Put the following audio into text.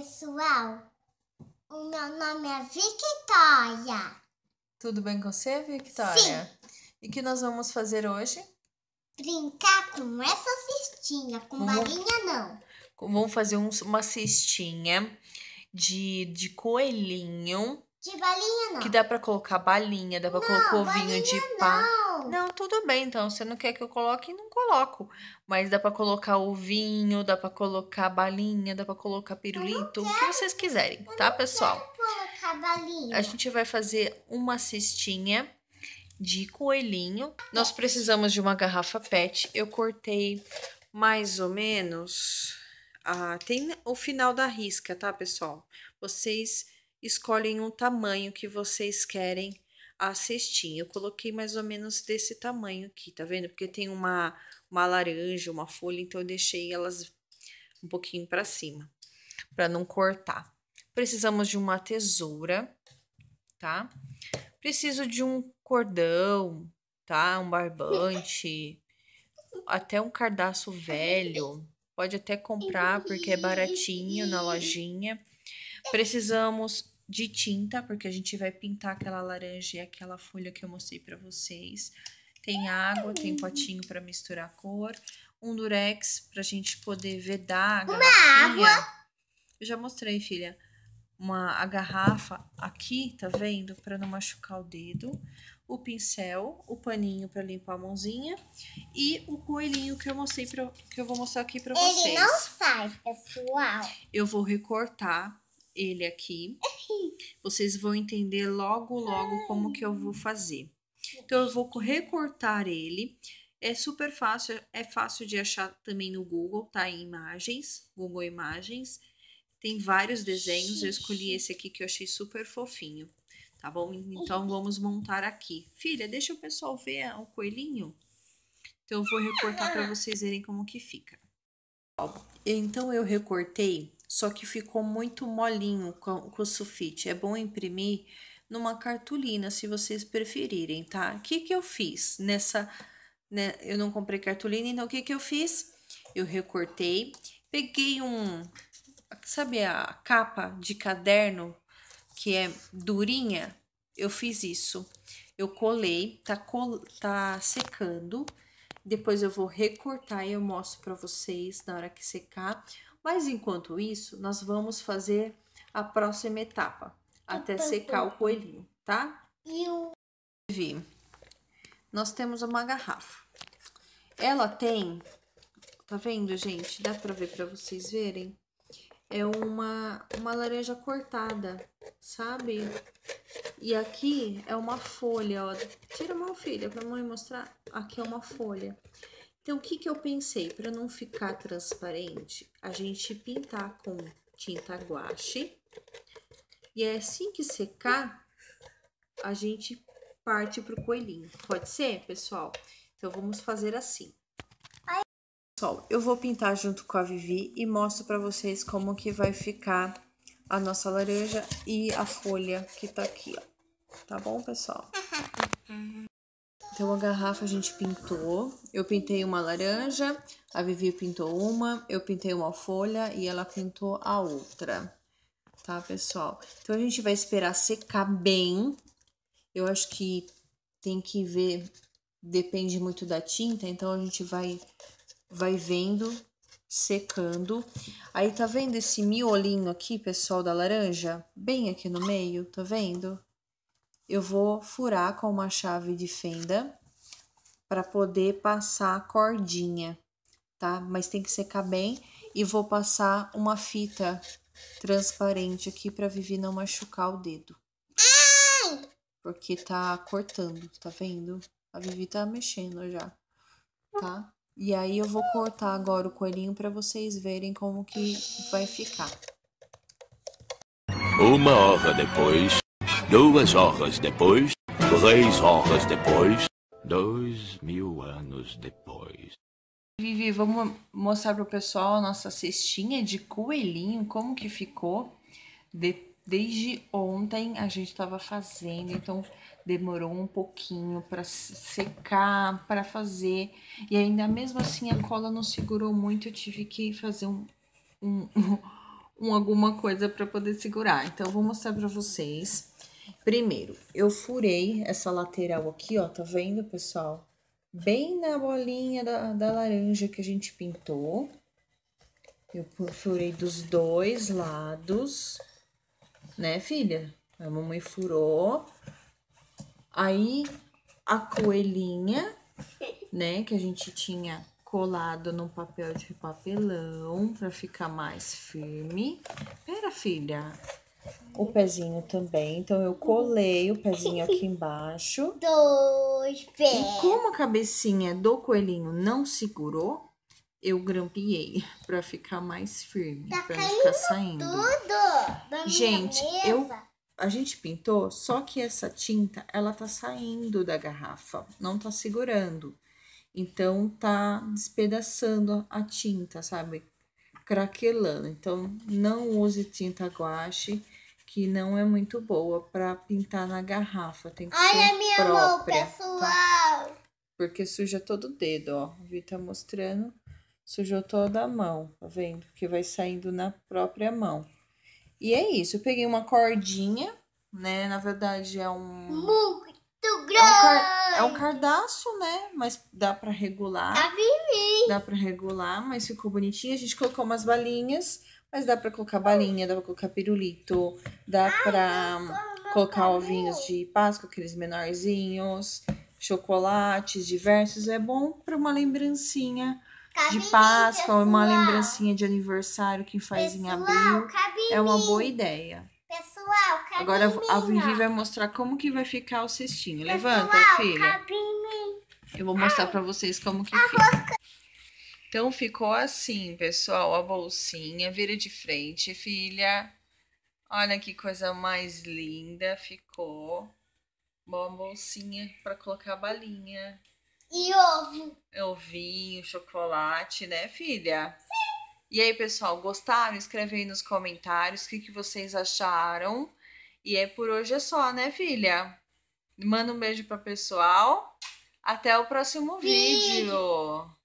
pessoal! O meu nome é Victoria. Tudo bem com você, Victoria? Sim. E o que nós vamos fazer hoje? Brincar com essa cestinha, com vamos... Uhum. balinha não. Vamos fazer um, uma cestinha de, de coelhinho. De balinha não. Que dá para colocar balinha, dá para colocar ovinho de pá. Não não. tudo bem, então. Você não quer que eu coloque, não coloco. Mas dá para colocar ovinho, dá para colocar balinha, dá para colocar pirulito, o que vocês quiserem, eu tá, pessoal? colocar balinha. A gente vai fazer uma cestinha de coelhinho. Nós precisamos de uma garrafa PET. Eu cortei mais ou menos. Ah, tem o final da risca, tá, pessoal? Vocês escolhem o tamanho que vocês querem a cestinha. Eu coloquei mais ou menos desse tamanho aqui, tá vendo? Porque tem uma, uma laranja, uma folha, então eu deixei elas um pouquinho para cima, para não cortar. Precisamos de uma tesoura, tá? Preciso de um cordão, tá? Um barbante, até um cardaço velho. Pode até comprar porque é baratinho na lojinha. Precisamos de tinta, porque a gente vai pintar aquela laranja e aquela folha que eu mostrei para vocês. Tem água, tem potinho para misturar a cor, um durex pra gente poder vedar a garrafinha. Uma água. Eu já mostrei, filha. Uma, a garrafa aqui, tá vendo? Para não machucar o dedo. O pincel, o paninho para limpar a mãozinha e o coelhinho que eu mostrei pra, que eu vou mostrar aqui para vocês. Ele não sai, pessoal. É eu vou recortar ele aqui. Vocês vão entender logo, logo como que eu vou fazer. Então, eu vou recortar ele. É super fácil, é fácil de achar também no Google, tá? Em imagens, Google Imagens. Tem vários desenhos, eu escolhi esse aqui que eu achei super fofinho, tá bom? Então, vamos montar aqui. Filha, deixa o pessoal ver o coelhinho. Então, eu vou recortar para vocês verem como que fica. Então, eu recortei só que ficou muito molinho com, com o sulfite. É bom imprimir numa cartolina, se vocês preferirem, tá? O que que eu fiz nessa... Né, eu não comprei cartolina, então o que que eu fiz? Eu recortei, peguei um... Sabe a capa de caderno que é durinha? Eu fiz isso. Eu colei, tá, col tá secando. Depois eu vou recortar e eu mostro pra vocês na hora que secar mas enquanto isso, nós vamos fazer a próxima etapa, até então, secar o coelhinho, tá? E Nós temos uma garrafa. Ela tem, tá vendo, gente? Dá pra ver pra vocês verem? É uma, uma laranja cortada, sabe? E aqui é uma folha, ó. Tira meu filho, filha, pra mãe mostrar. Aqui é uma folha. Então, o que, que eu pensei? Para não ficar transparente, a gente pintar com tinta guache. E assim que secar, a gente parte para o coelhinho. Pode ser, pessoal? Então, vamos fazer assim. Pessoal, eu vou pintar junto com a Vivi e mostro para vocês como que vai ficar a nossa laranja e a folha que tá aqui, ó. Tá bom, pessoal? Então a garrafa a gente pintou. Eu pintei uma laranja, a Vivi pintou uma, eu pintei uma folha e ela pintou a outra. Tá, pessoal? Então a gente vai esperar secar bem. Eu acho que tem que ver, depende muito da tinta, então a gente vai vai vendo secando. Aí tá vendo esse miolinho aqui, pessoal, da laranja? Bem aqui no meio, tá vendo? Eu vou furar com uma chave de fenda para poder passar a cordinha, tá? Mas tem que secar bem e vou passar uma fita transparente aqui para Vivi não machucar o dedo. Porque tá cortando, tá vendo? A Vivi tá mexendo já, tá? E aí eu vou cortar agora o coelhinho para vocês verem como que vai ficar. Uma hora depois, duas horas depois, três horas depois, Dois mil anos depois. Vivi, vamos mostrar para o pessoal a nossa cestinha de coelhinho, como que ficou. De, desde ontem a gente estava fazendo, então demorou um pouquinho para secar, para fazer. E ainda mesmo assim a cola não segurou muito, eu tive que fazer um, um, um alguma coisa para poder segurar. Então, eu vou mostrar para vocês Primeiro, eu furei essa lateral aqui, ó, tá vendo, pessoal? Bem na bolinha da, da laranja que a gente pintou. Eu furei dos dois lados, né, filha? A mamãe furou. Aí, a coelhinha, né, que a gente tinha colado num papel de papelão pra ficar mais firme. Pera, filha o pezinho também. Então, eu colei o pezinho aqui embaixo. Dois pés. E como a cabecinha do coelhinho não segurou, eu grampeei pra ficar mais firme. Tá pra não ficar saindo. tudo Gente, eu... A gente pintou, só que essa tinta, ela tá saindo da garrafa. Não tá segurando. Então, tá despedaçando a tinta, sabe? craquelando. Então, não use tinta guache, que não é muito boa para pintar na garrafa. Tem que Olha ser a minha própria, mão, tá? pessoal! Tá? Porque suja todo o dedo, ó. O Vi tá mostrando, sujou toda a mão, tá vendo? Que vai saindo na própria mão. E é isso, eu peguei uma cordinha, né? Na verdade é um muito grande. É um, car... é um cardaço, né? Mas dá pra regular. Tá dá pra regular, mas ficou bonitinho. A gente colocou umas balinhas, mas dá pra colocar balinha, dá pra colocar pirulito, dá Ai, pra colocar ovinhos de Páscoa, aqueles menorzinhos, chocolates diversos. É bom pra uma lembrancinha de Páscoa, pessoal. uma lembrancinha de aniversário que faz pessoal, em abril. É uma boa ideia. Pessoal, Agora a Vivi vai mostrar como que vai ficar o cestinho. Pessoal, Levanta, filha. Eu vou mostrar para vocês como que a fica. Rosca. Então ficou assim, pessoal, a bolsinha. Vira de frente, filha. Olha que coisa mais linda ficou. Bom bolsinha para colocar a balinha. E ovo. É ovinho, chocolate, né, filha? E aí, pessoal, gostaram? Escreve aí nos comentários o que, que vocês acharam. E é por hoje é só, né, filha? Manda um beijo para pessoal. Até o próximo vídeo. vídeo.